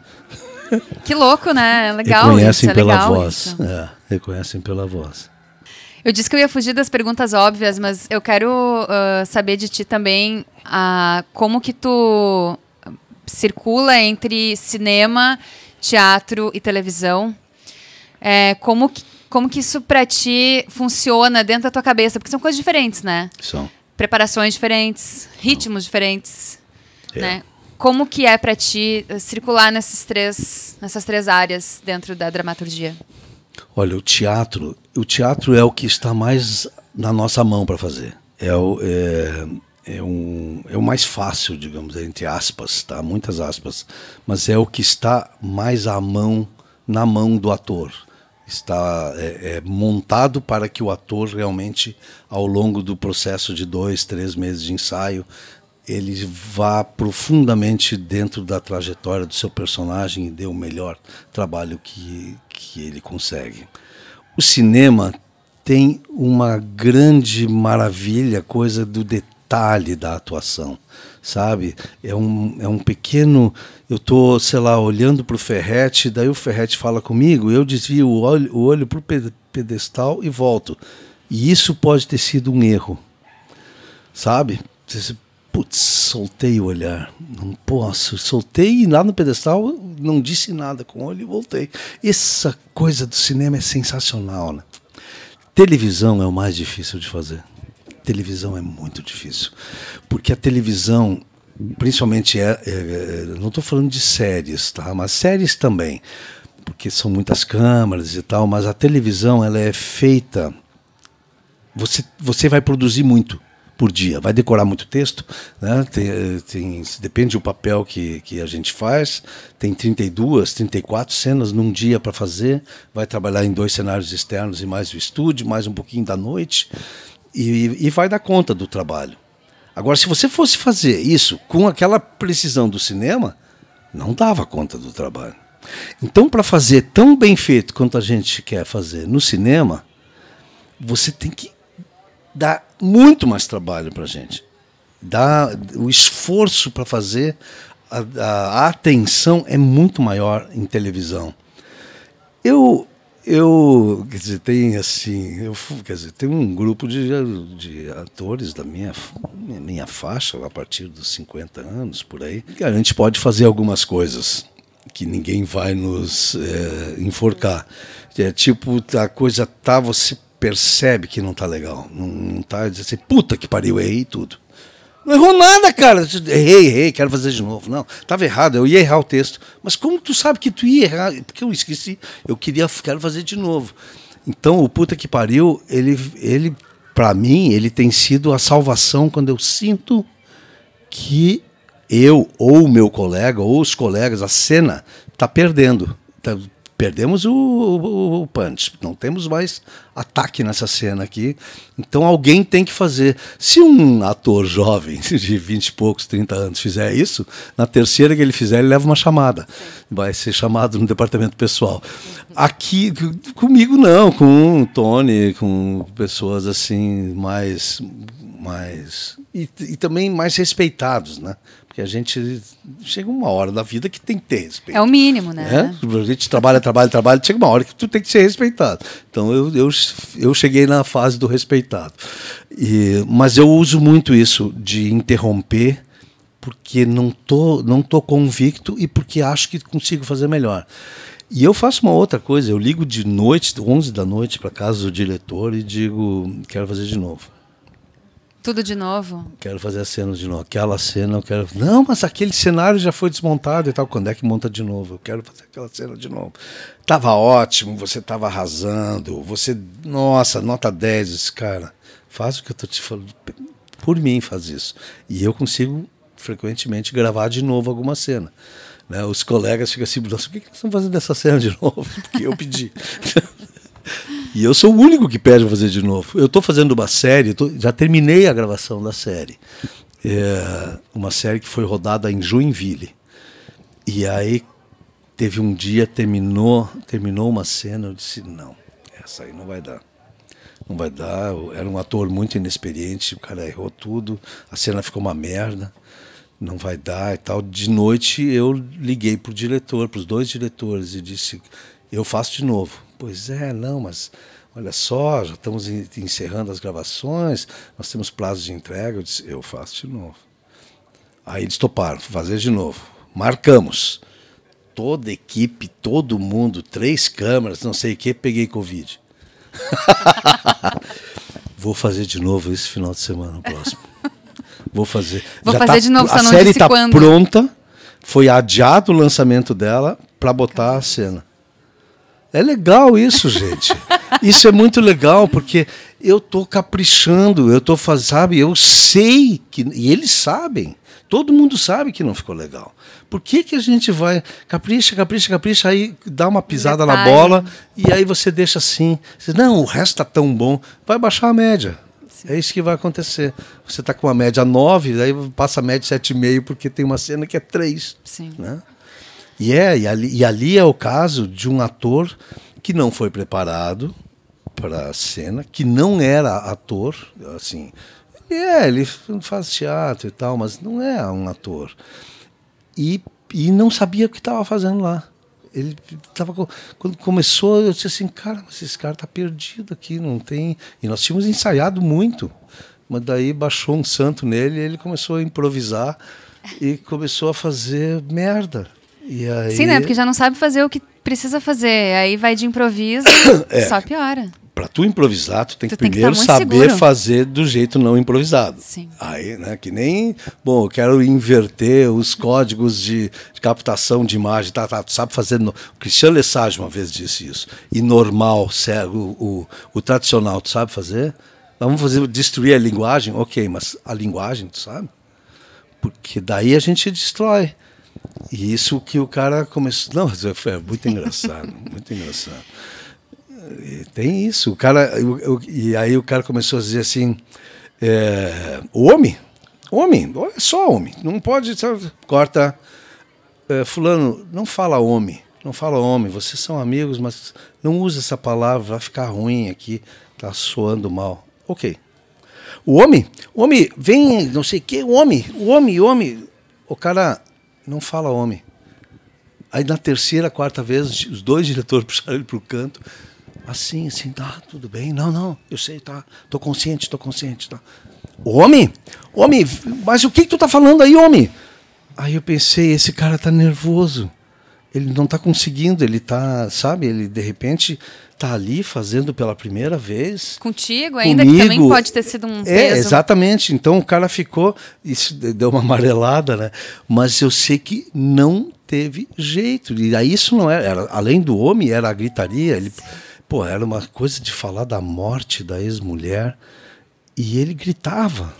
*laughs* Que louco, né? É legal. Reconhecem isso, é pela é legal voz. É, reconhecem pela voz. Eu disse que eu ia fugir das perguntas óbvias, mas eu quero uh, saber de ti também uh, como que tu circula entre cinema, teatro e televisão. É, como, que, como que isso pra ti funciona dentro da tua cabeça? Porque são coisas diferentes, né? São. Preparações diferentes, ritmos Não. diferentes. É. Né? como que é para ti eh, circular nessas três, nessas três áreas dentro da dramaturgia? Olha, o teatro, o teatro é o que está mais na nossa mão para fazer. É o, é, é, um, é o mais fácil, digamos, entre aspas, tá? Muitas aspas. Mas é o que está mais à mão, na mão do ator. Está é, é montado para que o ator realmente, ao longo do processo de dois, três meses de ensaio, ele vá profundamente dentro da trajetória do seu personagem e dê o melhor trabalho que, que ele consegue. O cinema tem uma grande maravilha, coisa do detalhe da atuação, sabe? É um, é um pequeno. Eu tô, sei lá, olhando para o Ferrete, daí o Ferrete fala comigo, eu desvio o olho, o olho para o pedestal e volto. E isso pode ter sido um erro, sabe? Você Putz, soltei o olhar. Não posso. Soltei e lá no pedestal não disse nada com o olho e voltei. Essa coisa do cinema é sensacional, né? Televisão é o mais difícil de fazer. Televisão é muito difícil. Porque a televisão, principalmente, é, é, é não estou falando de séries, tá? mas séries também, porque são muitas câmeras e tal, mas a televisão ela é feita. Você, você vai produzir muito por dia. Vai decorar muito texto, né? Tem, eh, tem, depende do papel que, que a gente faz. Tem 32, 34 cenas num dia para fazer. Vai trabalhar em dois cenários externos e mais o estúdio, mais um pouquinho da noite. E, e vai dar conta do trabalho. Agora, se você fosse fazer isso com aquela precisão do cinema, não dava conta do trabalho. Então, para fazer tão bem feito quanto a gente quer fazer no cinema, você tem que dar muito mais trabalho para a gente. Dá, o esforço para fazer, a, a, atenção é muito maior em televisão. Eu, eu quer dizer, tem assim, eu, quer dizer, tem um grupo de, de atores da minha, minha faixa, a partir dos 50 anos, por aí, que a gente pode fazer algumas coisas que ninguém vai nos é, enforcar. É tipo, a coisa tá, você percebe que não tá legal. Não, não tá assim, puta que pariu, errei tudo. Não errou nada, cara. Errei, errei, quero fazer de novo. Não, estava errado, eu ia errar o texto. Mas como tu sabe que tu ia errar? Porque eu esqueci, eu queria, quero fazer de novo. Então, o puta que pariu, ele, ele para mim, ele tem sido a salvação quando eu sinto que eu, ou meu colega, ou os colegas, a cena, tá perdendo. Tá, perdemos o, o, o, punch, não temos mais ataque nessa cena aqui. Então alguém tem que fazer. Se um ator jovem *laughs* de 20 e poucos, 30 anos fizer isso, na terceira que ele fizer, ele leva uma chamada. Vai ser chamado no departamento pessoal. Aqui, comigo não, com o Tony, com pessoas assim mais mais e, e também mais respeitados, né? Porque a gente chega uma hora da vida que tem que ter respeito. É o mínimo, né? É? A gente trabalha, trabalha, trabalha, chega uma hora que tu tem que ser respeitado. Então eu, eu, eu cheguei na fase do respeitado. E, mas eu uso muito isso de interromper porque não tô, não tô convicto e porque acho que consigo fazer melhor. E eu faço uma outra coisa, eu ligo de noite, 11 da noite, para casa do diretor e digo, quero fazer de novo. Tudo de novo. Quero fazer a cena de novo. Aquela cena eu quero. Não, mas aquele cenário já foi desmontado e tal. Quando é que monta de novo? Eu quero fazer aquela cena de novo. Tava ótimo, você tava arrasando. Você. Nossa, nota 10 esse cara. Faz o que eu tô te falando. Por mim faz isso. E eu consigo frequentemente gravar de novo alguma cena. Né? Os colegas ficam assim, nossa, o que, que nós estamos fazendo dessa cena de novo? *laughs* Porque eu pedi. E eu sou o único que pede para fazer de novo. Eu estou fazendo uma série, tô, já terminei a gravação da série. É, uma série que foi rodada em Joinville. E aí teve um dia, terminou, terminou uma cena, eu disse, não, essa aí não vai dar. Não vai dar, eu era um ator muito inexperiente, o cara errou tudo, a cena ficou uma merda, não vai dar e tal. De noite eu liguei pro diretor, pros dois diretores e disse, eu faço de novo, pois é, não, mas olha só, já estamos encerrando as gravações, nós temos prazo de entrega. Eu disse, eu faço de novo. Aí eles toparam, fazer de novo. Marcamos. Toda a equipe, todo mundo, três câmeras, não sei o que, peguei Covid. *laughs* Vou fazer de novo esse final de semana próximo. Vou fazer. Vou Já fazer tá, de novo, a não série está pronta. Foi adiado o lançamento dela para botar Caramba. a cena. É legal isso, gente. isso é muito legal, porque eu tô caprichando, eu tô fazendo, sabe? Eu sei que. E eles sabem. Todo mundo sabe que não ficou legal. Por que, que a gente vai. Capricha, capricha, capricha, aí dá uma pisada Detalhe. na bola e aí você deixa assim. não, o resto tá tão bom. Vai baixar a média. É isso que vai acontecer. Você está com uma média 9, daí passa a média 7,5 porque tem uma cena que é 3. Sim. Né? E é, e ali, e ali é o caso de um ator que não foi preparado para a cena, que não era ator, assim. Ele é, ele faz teatro e tal, mas não é um ator. E, e não sabia o que estava fazendo lá. Ele tava, quando começou, eu disse assim, cara, mas esse cara tá perdido aqui, não tem. E nós tínhamos ensaiado muito. Mas daí baixou um santo nele e ele começou a improvisar e começou a fazer merda. Aí... Sim, né? Porque já não sabe fazer o que precisa fazer. Aí vai de improviso, *coughs* é. só piora. Para tu improvisar, tu tem tu que tem primeiro que tá saber seguro. fazer do jeito não improvisado. Sim. Aí, né? Que nem, bom, eu quero inverter os códigos de, de captação de imagem, tá, tá, tu sabe fazer. No... O Cristiano Lessage uma vez disse isso. E normal, cego, o, o tradicional, tu sabe fazer? Vamos fazer destruir a linguagem? Ok, mas a linguagem, tu sabe? Porque daí a gente destrói. E isso que o cara começou. Não, foi é, é muito engraçado, *laughs* muito engraçado. E tem isso. O cara, e aí o cara começou a dizer assim: é, o homem, homem, é só homem, não pode. Sabe? Corta. É, fulano, não fala homem, não fala homem, vocês são amigos, mas não usa essa palavra, vai ficar ruim aqui, tá soando mal. Ok. O homem, o homem, vem, não sei o que, o homem, o homem, o homem. O cara não fala homem. Aí na terceira, quarta vez, os dois diretores *laughs* puxaram ele para o canto, assim, assim, tá, tudo bem, não, não, eu sei, tá, tô consciente, tô consciente, tá. Homem? Homem, mas o que, que tu tá falando aí, homem? Aí eu pensei, esse cara tá nervoso ele não está conseguindo, ele está, sabe, ele de repente está ali fazendo pela primeira vez. Contigo ainda, comigo. que também pode ter sido um é, peso. É, exatamente. Então o cara ficou, isso deu uma amarelada, *laughs* né? Mas eu sei que não teve jeito. E aí isso não era, é, era além do homem, era a gritaria. Ele, pô, era uma coisa de falar da morte da ex-mulher. E ele gritava.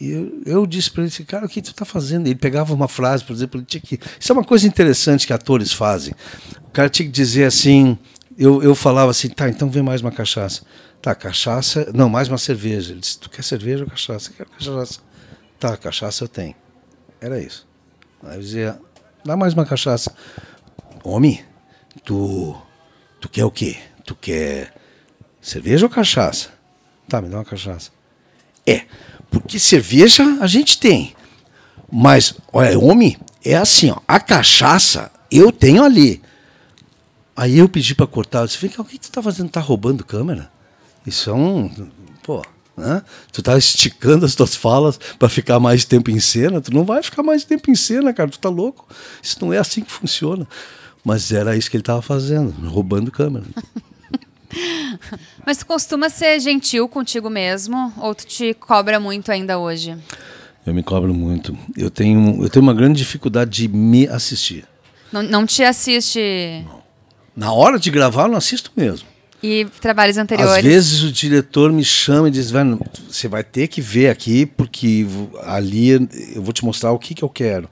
E eu, eu disse para ele, cara, o que tu tá fazendo? Ele pegava uma frase, por exemplo, ele tinha que. Isso é uma coisa interessante que atores fazem. O cara tinha que dizer assim. Eu, eu falava assim, tá, então vem mais uma cachaça. Tá, cachaça. Não, mais uma cerveja. Ele disse, tu quer cerveja ou cachaça? Quero cachaça. Tá, cachaça eu tenho. Era isso. Aí eu dizia, dá mais uma cachaça. Homem, tu. Tu quer o quê? Tu quer cerveja ou cachaça? Tá, me dá uma cachaça. É. Porque cerveja a gente tem. Mas, olha, homem, é assim, ó, a cachaça eu tenho ali. Aí eu pedi para cortar, eu disse, vem cá, o que tu tá fazendo? Tá roubando câmera? Isso é um. Pô, né? Tu tá esticando as tuas falas para ficar mais tempo em cena. Tu não vai ficar mais tempo em cena, cara. Tu tá louco. Isso não é assim que funciona. Mas era isso que ele estava fazendo, roubando câmera. Mas tu costuma ser gentil contigo mesmo ou tu te cobra muito ainda hoje? Eu me cobro muito. Eu tenho, eu tenho uma grande dificuldade de me assistir. Não, não te assiste? Não. Na hora de gravar, eu não assisto mesmo. E trabalhos anteriores? Às vezes o diretor me chama e diz: você vai ter que ver aqui, porque ali eu vou te mostrar o que, que eu quero.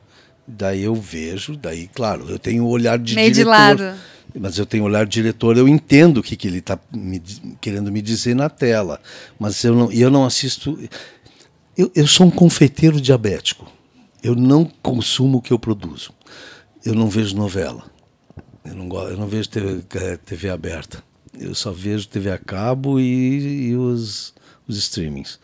Daí eu vejo, daí, claro, eu tenho o um olhar de Meio diretor. de lado mas eu tenho olhar de diretor, eu entendo o que, que ele está querendo me dizer na tela, mas eu não, eu não assisto. Eu, eu sou um confeiteiro diabético. Eu não consumo o que eu produzo. Eu não vejo novela. Eu não, eu não vejo TV, é, TV aberta. Eu só vejo TV a cabo e, e os, os streamings.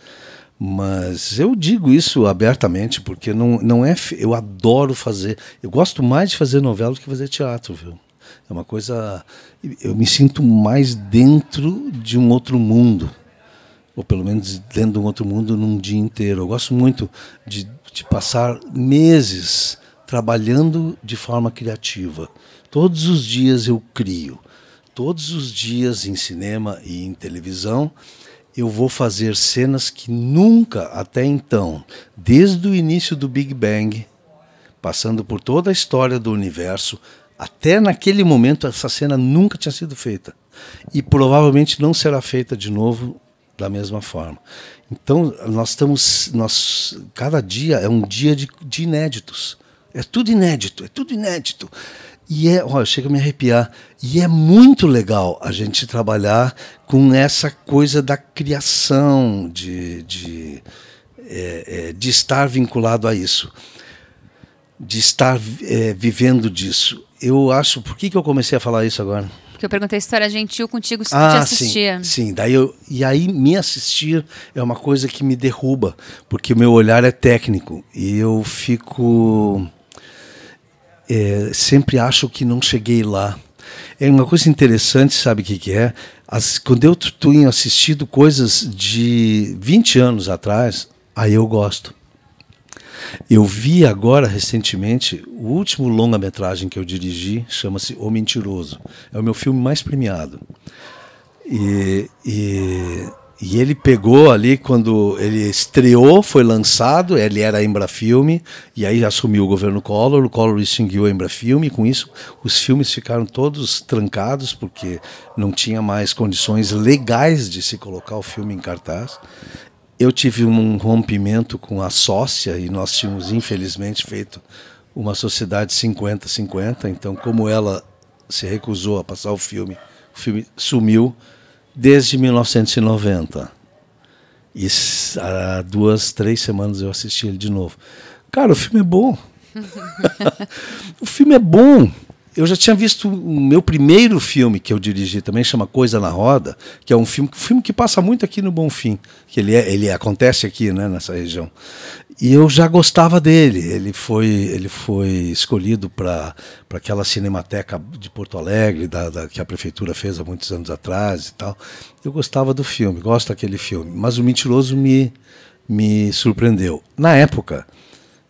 Mas eu digo isso abertamente, porque não, não é. Eu adoro fazer. Eu gosto mais de fazer novela do que fazer teatro, viu? É uma coisa. Eu me sinto mais dentro de um outro mundo, ou pelo menos dentro de um outro mundo num dia inteiro. Eu gosto muito de, de passar meses trabalhando de forma criativa. Todos os dias eu crio. Todos os dias em cinema e em televisão eu vou fazer cenas que nunca até então, desde o início do Big Bang, passando por toda a história do universo, até naquele momento, essa cena nunca tinha sido feita. E provavelmente não será feita de novo da mesma forma. Então, nós estamos. Nós, cada dia é um dia de, de inéditos. É tudo inédito, é tudo inédito. E é, olha, chega a me arrepiar. E é muito legal a gente trabalhar com essa coisa da criação, de, de, é, é, de estar vinculado a isso, de estar é, vivendo disso eu acho. Por que, que eu comecei a falar isso agora? Porque eu perguntei história gentil contigo se ah, tu te assistia. Sim, sim. Daí eu, e aí me assistir é uma coisa que me derruba, porque o meu olhar é técnico e eu fico. É, sempre acho que não cheguei lá. É uma coisa interessante, sabe o que, que é? As, quando eu tenho assistido coisas de 20 anos atrás, aí eu gosto. Eu vi agora, recentemente, o último longa-metragem que eu dirigi, chama-se O Mentiroso. É o meu filme mais premiado. E, e, e, ele pegou ali quando ele estreou, foi lançado, ele era a Embrafilme, e aí assumiu o governo Collor, o Collor extinguiu a Embrafilme, e com isso os filmes ficaram todos trancados, porque não tinha mais condições legais de se colocar o filme em cartaz. Eu tive um rompimento com a sócia e nós tínhamos, infelizmente, feito uma sociedade 50-50. Então, como ela se recusou a passar o filme, o filme sumiu desde 1990. E há duas, três semanas eu assisti ele de novo. Cara, o filme é bom. *laughs* o filme é bom eu já tinha visto o meu primeiro filme que eu dirigi também, chama Coisa na Roda, que é um filme, um filme que passa muito aqui no Bonfim, que ele, é, ele acontece aqui, né, nessa região. E eu já gostava dele. Ele foi, ele foi escolhido para aquela cinemateca de Porto Alegre, da, da, que a prefeitura fez há muitos anos atrás e tal. Eu gostava do filme, gosto daquele filme. Mas o Mentiroso me, me surpreendeu. Na época,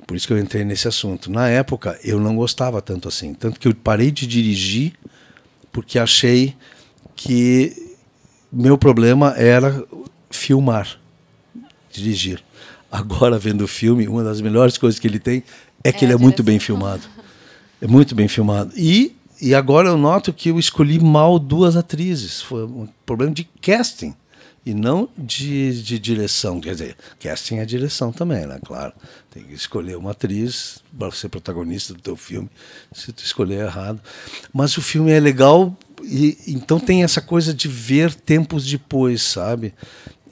por isso que eu entrei nesse assunto. Na época, eu não gostava tanto assim. Tanto que eu parei de dirigir porque achei que meu problema era filmar, dirigir. Agora, vendo o filme, uma das melhores coisas que ele tem é que é, ele é muito bem filmado. É muito bem filmado. E, e agora eu noto que eu escolhi mal duas atrizes. Foi um problema de casting e não de, de direção. Quer dizer, casting é direção também, né? Claro. Tem que escolher uma atriz para ser protagonista do teu filme, se tu escolher errado. Mas o filme é legal e então tem essa coisa de ver tempos depois, sabe?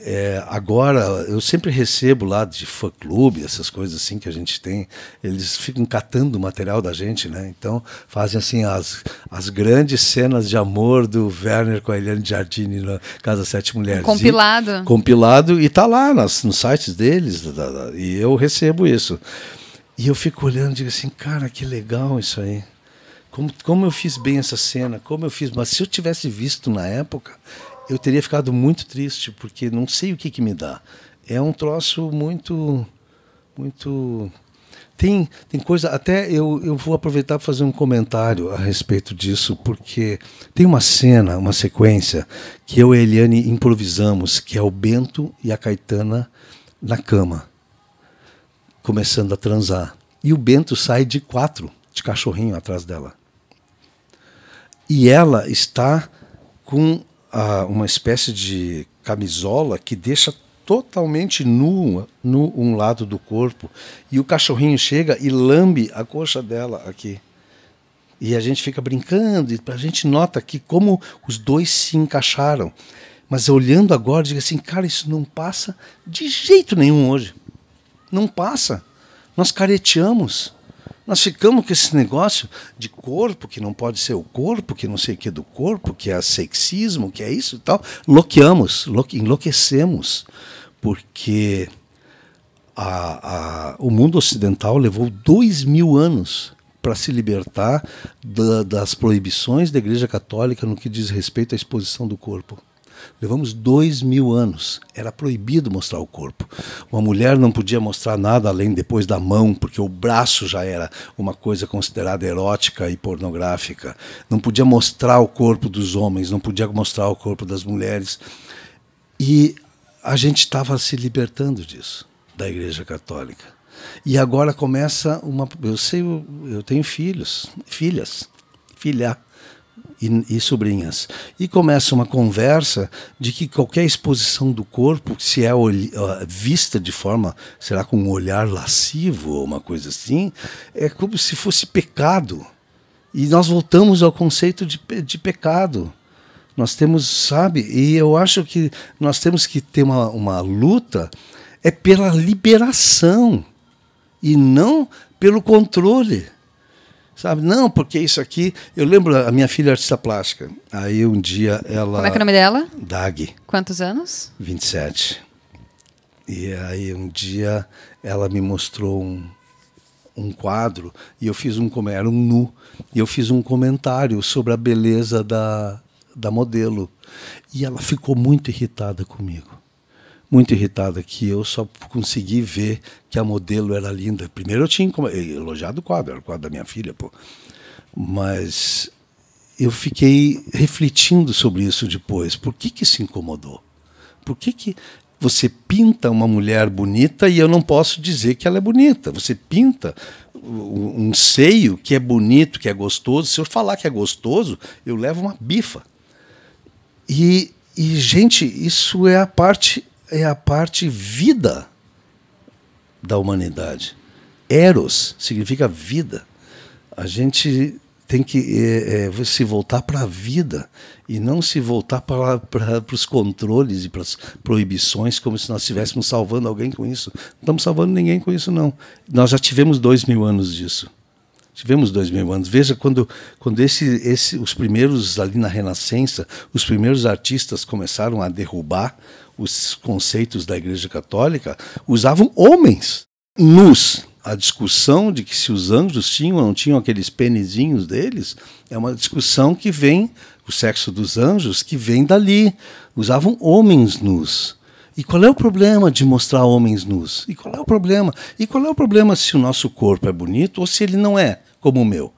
É, agora, eu sempre recebo lá de fã-clube, essas coisas assim que a gente tem, eles ficam catando o material da gente, né? Então, fazem assim as, as grandes cenas de amor do Werner com a Eliane Giardini na Casa Sete Mulheres. Compilado. E, compilado, e tá lá nas, nos sites deles, da, da, e eu recebo isso. E eu fico olhando e digo assim, cara, que legal isso aí. Como, como eu fiz bem essa cena, como eu fiz. Mas se eu tivesse visto na época, eu teria ficado muito triste, porque não sei o que, que me dá. É um troço muito. muito tem, tem coisa. Até eu, eu vou aproveitar para fazer um comentário a respeito disso, porque tem uma cena, uma sequência, que eu e a Eliane improvisamos, que é o Bento e a Caetana na cama, começando a transar. E o Bento sai de quatro, de cachorrinho atrás dela. E ela está com a, uma espécie de camisola que deixa totalmente nu, nu um lado do corpo. E o cachorrinho chega e lambe a coxa dela aqui. E a gente fica brincando, e a gente nota que como os dois se encaixaram. Mas olhando agora, diga assim, cara, isso não passa de jeito nenhum hoje. Não passa. Nós careteamos. Nós ficamos com esse negócio de corpo, que não pode ser o corpo, que não sei o que do corpo, que é sexismo, que é isso e tal. Loqueamos, enlouquecemos, porque a, a, o mundo ocidental levou dois mil anos para se libertar da, das proibições da Igreja Católica no que diz respeito à exposição do corpo. Levamos dois mil anos. Era proibido mostrar o corpo. Uma mulher não podia mostrar nada além depois da mão, porque o braço já era uma coisa considerada erótica e pornográfica. Não podia mostrar o corpo dos homens, não podia mostrar o corpo das mulheres. E a gente estava se libertando disso, da Igreja Católica. E agora começa uma. Eu sei, eu tenho filhos, filhas, filha e, e sobrinhas. E começa uma conversa de que qualquer exposição do corpo, se é vista de forma, será com um olhar lascivo ou uma coisa assim, é como se fosse pecado. E nós voltamos ao conceito de, de pecado. Nós temos, sabe, e eu acho que nós temos que ter uma, uma luta é pela liberação e não pelo controle. Sabe? Não, porque isso aqui. Eu lembro a minha filha é artista plástica. Aí um dia ela. Como é que é o nome dela? Dag. Quantos anos? 27. E aí um dia ela me mostrou um, um quadro e eu fiz um era um nu e eu fiz um comentário sobre a beleza da, da modelo e ela ficou muito irritada comigo muito irritada que eu só consegui ver que a modelo era linda. Primeiro eu tinha eh, elogiado o quadro, era o quadro da minha filha, pô. Mas eu fiquei refletindo sobre isso depois. Por que que se incomodou? Por que que você pinta uma mulher bonita e eu não posso dizer que ela é bonita? Você pinta um seio que é bonito, que é gostoso. Se eu falar que é gostoso, eu levo uma bifa. E, e gente, isso é a parte é a parte vida da humanidade. Eros significa vida. A gente tem que é, é, se voltar para a vida e não se voltar para, para, os controles e para as proibições, como se nós estivéssemos salvando alguém com isso. Não estamos salvando ninguém com isso, não. Nós já tivemos dois mil anos disso. Tivemos dois mil anos. Veja quando, quando esse, esse, os primeiros ali na Renascença, os primeiros artistas começaram a derrubar os conceitos da Igreja Católica, usavam homens nus. A discussão de que se os anjos tinham ou não tinham aqueles penezinhos deles é uma discussão que vem, o sexo dos anjos, que vem dali. Usavam homens nus. E qual é o problema de mostrar homens nus? E qual é o problema? E qual é o problema se o nosso corpo é bonito ou se ele não é, como o meu?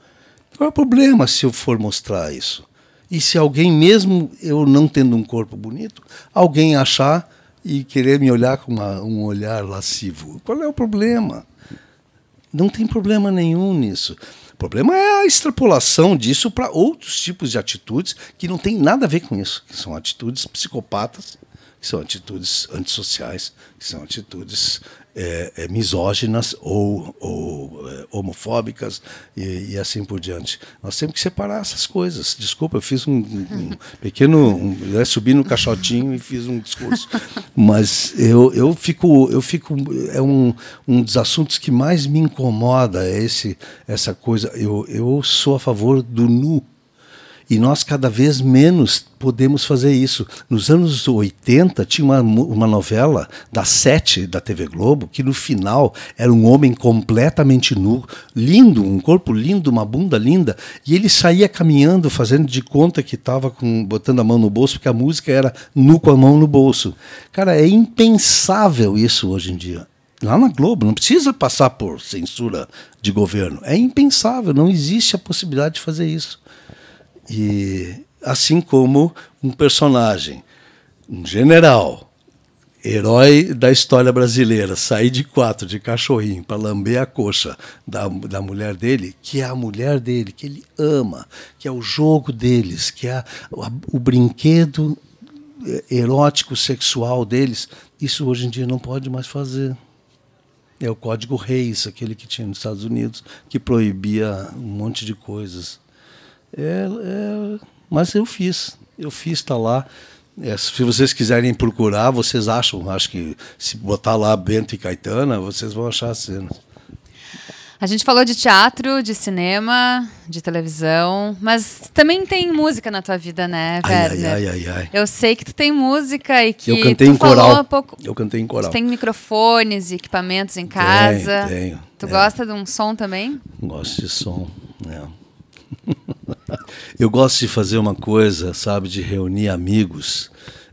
Qual é o problema se eu for mostrar isso? E se alguém, mesmo eu não tendo um corpo bonito, alguém achar e querer me olhar com uma, um olhar lascivo, qual é o problema? Não tem problema nenhum nisso. O problema é a extrapolação disso para outros tipos de atitudes que não tem nada a ver com isso, que são atitudes psicopatas, que são atitudes antissociais, que são atitudes é, é, misóginas ou, ou é, homofóbicas e, e, assim por diante. Nós temos que separar essas coisas. Desculpa, eu fiz um, um pequeno. Um, né, subi no caixotinho e fiz um discurso. Mas eu, eu fico. Eu fico é um, um dos assuntos que mais me incomoda é esse, essa coisa. Eu, eu sou a favor do nu e nós cada vez menos podemos fazer isso. Nos anos 80 tinha uma, uma novela da sete da TV Globo que no final era um homem completamente nu, lindo, um corpo lindo, uma bunda linda, e ele saía caminhando fazendo de conta que estava botando a mão no bolso, porque a música era nu com a mão no bolso. Cara, é impensável isso hoje em dia lá na Globo, não precisa passar por censura de governo. É impensável, não existe a possibilidade de fazer isso. E assim como um personagem, um general, herói da história brasileira, sair de quatro, de cachorrinho, para lamber a coxa da, da mulher dele, que é a mulher dele, que ele ama, que é o jogo deles, que é o brinquedo eh, erótico sexual deles, isso hoje em dia não pode mais fazer. É o Código Reis, aquele que tinha nos Estados Unidos, que proibia um monte de coisas. É, é, mas eu fiz, eu fiz, está lá. É, se vocês quiserem procurar, vocês acham. Acho que se botar lá Bento e Caetana, vocês vão achar as cenas. A gente falou de teatro, de cinema, de televisão, mas também tem música na tua vida, né, Werner? Ai, ai, ai, ai, Eu sei que tu tem música e que eu cantei em coral. Pouco, eu cantei em coral. Tu tem microfones e equipamentos em casa. Tenho, tenho. Tu é. gosta de um som também? Gosto de som, né? *laughs* Eu gosto de fazer uma coisa, sabe, de reunir amigos.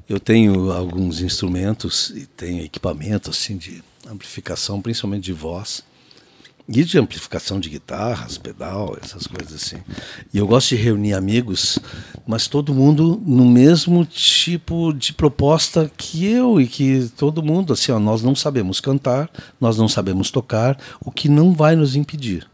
Eu tenho alguns instrumentos e tenho equipamento assim de amplificação, principalmente de voz. E de amplificação de guitarras, pedal, essas coisas assim. E eu gosto de reunir amigos, mas todo mundo no mesmo tipo de proposta que eu e que todo mundo. Assim, ó, nós não sabemos cantar, nós não sabemos tocar, o que não vai nos impedir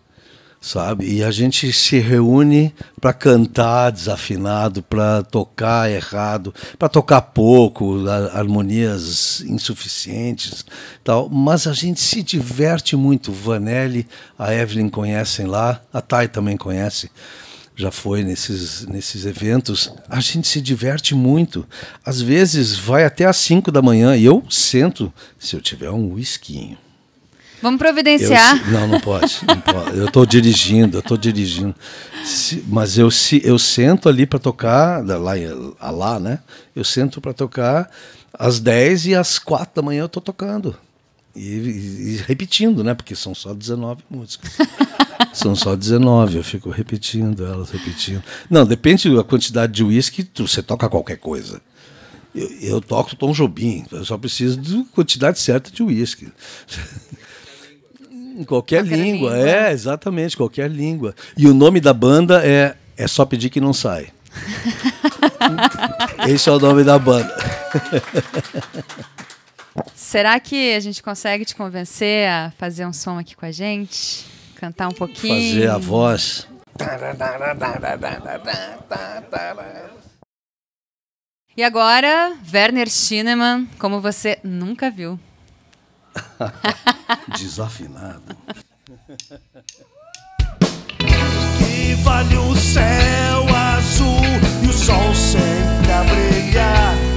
sabe? E a gente se reúne para cantar desafinado, para tocar errado, para tocar pouco, harmonias insuficientes, tal. Mas a gente se diverte muito. Vanelli, a Evelyn conhecem lá, a Thay também conhece. Já foi nesses, nesses eventos, a gente se diverte muito. Às vezes vai até às 5 da manhã e eu sento, se eu tiver um whiskinho Vamos providenciar. Eu, não, não pode, não pode. Eu estou dirigindo, eu estou dirigindo. Se, mas eu, se, eu sento ali para tocar, lá, lá, né? Eu sento para tocar às 10 e às 4 da manhã eu estou tocando. E, e, repetindo, né? Porque são só 19 músicas. *laughs* são só 19, eu fico repetindo elas, repetindo. Não, depende da quantidade de uísque, você toca qualquer coisa. Eu, eu toco Tom Jobim, então eu só preciso da quantidade certa de uísque. Em qualquer, qualquer língua. língua, é, exatamente, qualquer língua. E o nome da banda é É Só Pedir Que Não Sai. *laughs* Esse é o nome da banda. Será que a gente consegue te convencer a fazer um som aqui com a gente? Cantar um pouquinho? Fazer a voz. E agora, Werner Schinemann, como você nunca viu. *laughs* Desafinado. Que vale o céu azul e o sol sempre a brilhar.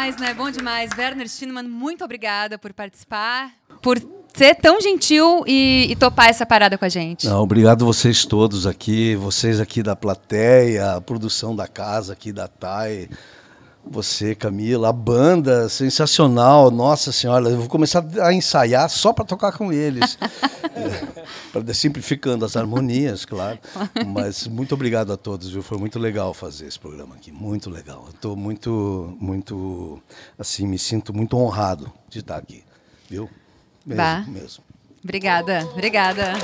demais, né? Bom demais. Werner Steinman, muito obrigada por participar, por ser tão gentil e, e, topar essa parada com a gente. Não, obrigado vocês todos aqui, vocês aqui da plateia, a produção da casa aqui da TAI. Você, Camila, a banda sensacional, nossa senhora, eu vou começar a ensaiar só para tocar com eles. é, *laughs* simplificando as harmonias, claro. *laughs* Mas muito obrigado a todos, viu? Foi muito legal fazer esse programa aqui, muito legal. Estou muito, muito, assim, me sinto muito honrado de estar aqui, viu? Mesmo, mesmo. Obrigada, obrigada.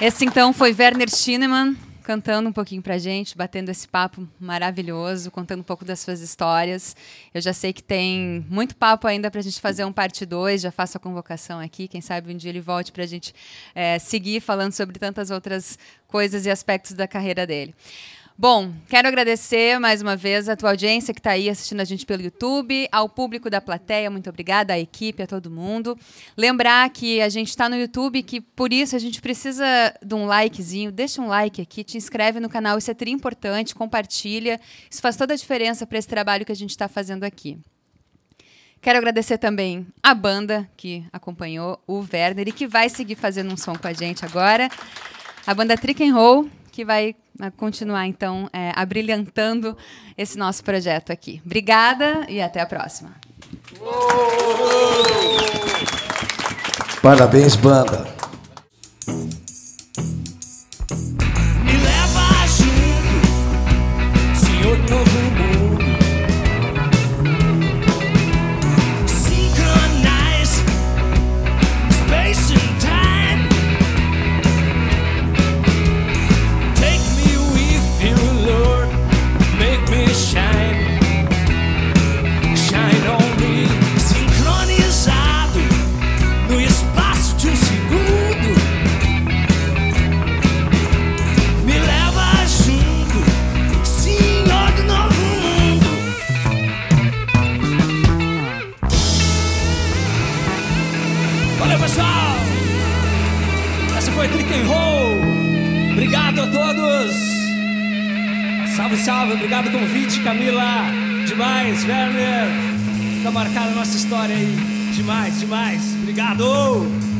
Esse então foi Werner Schinemann cantando um pouquinho pra gente, batendo esse papo maravilhoso, contando um pouco das suas histórias. Eu já sei que tem muito papo ainda pra gente fazer um parte 2, já faço a convocação aqui, quem sabe um dia ele volte pra gente é, seguir falando sobre tantas outras coisas e aspectos da carreira dele. Bom, quero agradecer mais uma vez a tua audiência que está aí assistindo a gente pelo YouTube, ao público da plateia, muito obrigada, à equipe, a todo mundo. Lembrar que a gente está no YouTube, que por isso a gente precisa de um likezinho, deixa um like aqui, te inscreve no canal, isso é tri importante, compartilha, isso faz toda a diferença para esse trabalho que a gente está fazendo aqui. Quero agradecer também a banda que acompanhou o Werner e que vai seguir fazendo um som com a gente agora. A banda Trick and Roll, que vai ah, continuar, então, é, abrilhantando esse nosso projeto aqui. Obrigada e até a próxima. Parabéns, banda. Salve, salve, obrigado pelo convite, Camila. Demais, Werner. Fica marcada a nossa história aí. Demais, demais. Obrigado!